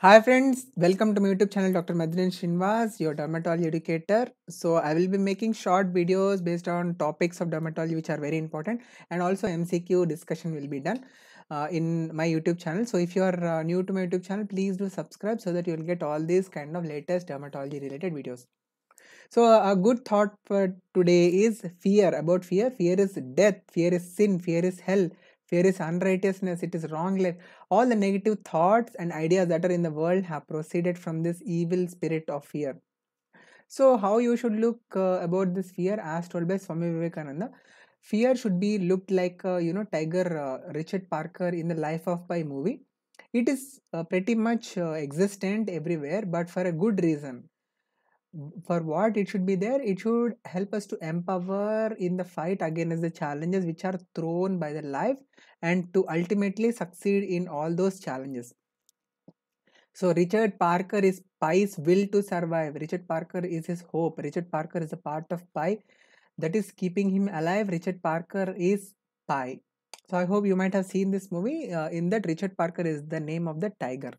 Hi friends, welcome to my YouTube channel Dr. Madhurin Shinvas, your dermatology educator. So I will be making short videos based on topics of dermatology which are very important and also MCQ discussion will be done uh, in my YouTube channel. So if you are uh, new to my YouTube channel, please do subscribe so that you will get all these kind of latest dermatology related videos. So a good thought for today is fear about fear. Fear is death, fear is sin, fear is hell, Fear is unrighteousness, it is wrong life. All the negative thoughts and ideas that are in the world have proceeded from this evil spirit of fear. So, how you should look uh, about this fear, as told by Swami Vivekananda, fear should be looked like uh, you know Tiger uh, Richard Parker in the Life of Pi movie. It is uh, pretty much uh, existent everywhere, but for a good reason for what it should be there it should help us to empower in the fight against the challenges which are thrown by the life and to ultimately succeed in all those challenges so richard parker is pi's will to survive richard parker is his hope richard parker is a part of pi that is keeping him alive richard parker is pi so i hope you might have seen this movie uh, in that richard parker is the name of the tiger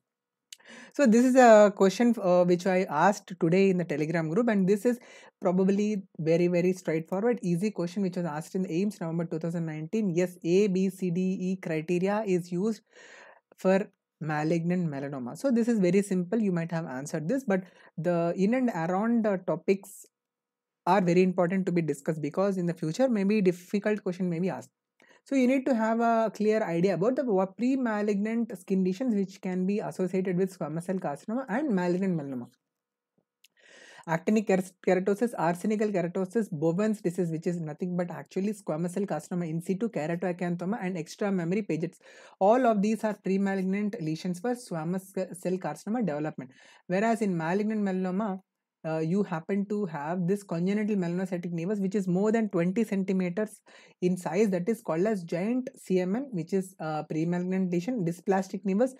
so this is a question uh, which I asked today in the Telegram group and this is probably very very straightforward easy question which was asked in AIMS November 2019. Yes, A, B, C, D, E criteria is used for malignant melanoma. So this is very simple you might have answered this but the in and around the uh, topics are very important to be discussed because in the future maybe difficult question may be asked so you need to have a clear idea about the pre-malignant skin lesions which can be associated with squamous cell carcinoma and malignant melanoma. Actinic keratosis, arsenical keratosis, Bowen's disease which is nothing but actually squamous cell carcinoma in situ, keratoacanthoma and extra memory Paget's. All of these are pre-malignant lesions for squamous cell carcinoma development. Whereas in malignant melanoma, uh, you happen to have this congenital melanocytic nevus which is more than 20 centimeters in size that is called as giant CMN which is uh, premalignant lesion, dysplastic nevus,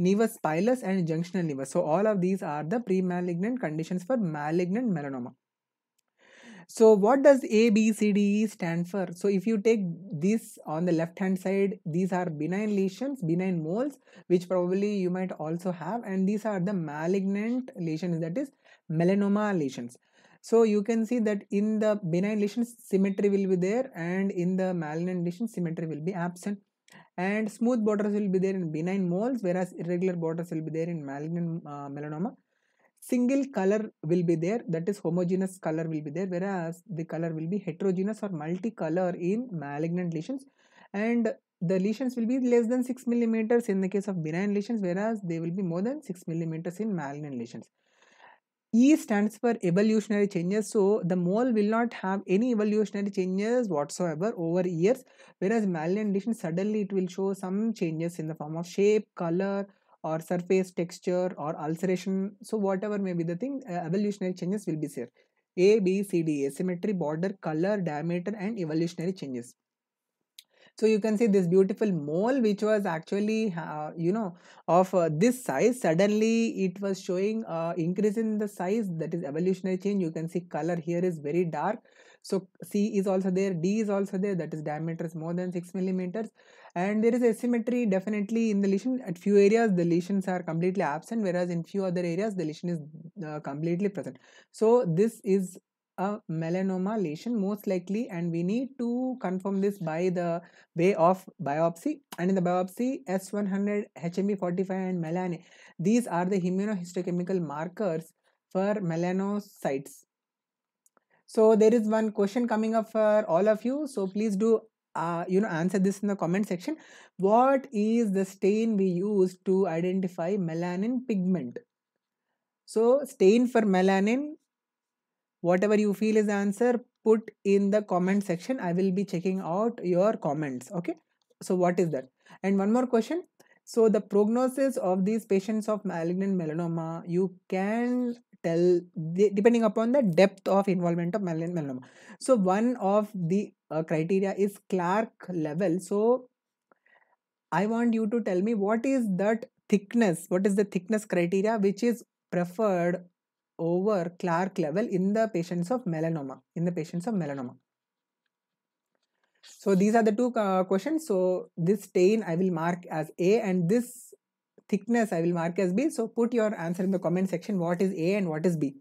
nevus pilus and junctional nevus. So all of these are the premalignant conditions for malignant melanoma. So what does A, B, C, D, E stand for? So if you take this on the left hand side, these are benign lesions, benign moles, which probably you might also have and these are the malignant lesions that is melanoma lesions so you can see that in the benign lesions symmetry will be there and in the malignant lesions symmetry will be absent and smooth borders will be there in benign moles whereas irregular borders will be there in malignant uh, melanoma single color will be there that is homogeneous color will be there whereas the color will be heterogeneous or multicolor in malignant lesions and the lesions will be less than 6 millimeters in the case of benign lesions whereas they will be more than 6 millimeters in malignant lesions E stands for evolutionary changes. So the mole will not have any evolutionary changes whatsoever over years. Whereas mammalian lesion suddenly it will show some changes in the form of shape, color or surface texture or ulceration. So whatever may be the thing uh, evolutionary changes will be there. A, B, C, D, asymmetry, border, color, diameter and evolutionary changes so you can see this beautiful mole which was actually uh, you know of uh, this size suddenly it was showing uh, increase in the size that is evolutionary change you can see color here is very dark so C is also there, D is also there, that is diameter is more than 6 millimeters. And there is asymmetry definitely in the lesion. At few areas, the lesions are completely absent, whereas in few other areas, the lesion is uh, completely present. So this is a melanoma lesion most likely and we need to confirm this by the way of biopsy and in the biopsy S100 HMB45 and melanin these are the immunohistochemical markers for melanocytes so there is one question coming up for all of you so please do uh, you know answer this in the comment section what is the stain we use to identify melanin pigment so stain for melanin whatever you feel is the answer put in the comment section i will be checking out your comments okay so what is that and one more question so the prognosis of these patients of malignant melanoma you can tell depending upon the depth of involvement of malignant melanoma so one of the uh, criteria is clark level so i want you to tell me what is that thickness what is the thickness criteria which is preferred over Clark level in the patients of melanoma. In the patients of melanoma. So these are the two uh, questions. So this stain I will mark as A and this thickness I will mark as B. So put your answer in the comment section what is A and what is B.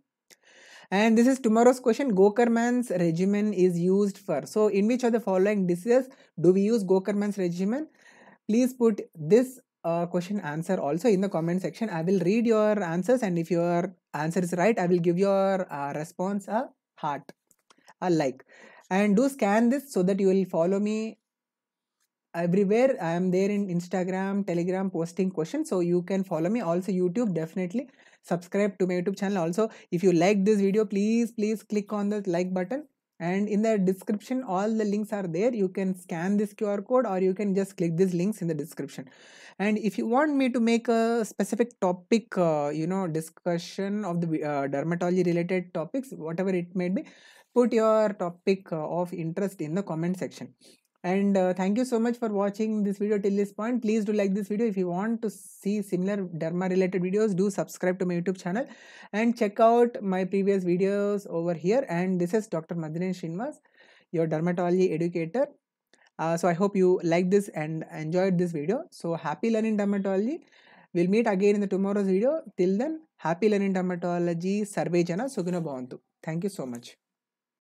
And this is tomorrow's question. Gokerman's regimen is used for. So in which of the following diseases do we use Gokerman's regimen? Please put this uh, question answer also in the comment section. I will read your answers and if your answer is right, I will give your uh, response a heart, a like. And do scan this so that you will follow me everywhere. I am there in Instagram, Telegram posting questions. So you can follow me. Also YouTube definitely. Subscribe to my YouTube channel. Also if you like this video, please, please click on the like button and in the description all the links are there you can scan this qr code or you can just click these links in the description and if you want me to make a specific topic uh, you know discussion of the uh, dermatology related topics whatever it may be put your topic uh, of interest in the comment section and uh, thank you so much for watching this video till this point please do like this video if you want to see similar derma related videos do subscribe to my youtube channel and check out my previous videos over here and this is dr madhinan srinivas your dermatology educator uh, so i hope you like this and enjoyed this video so happy learning dermatology we'll meet again in the tomorrow's video till then happy learning dermatology survey jana sugina bhavantu thank you so much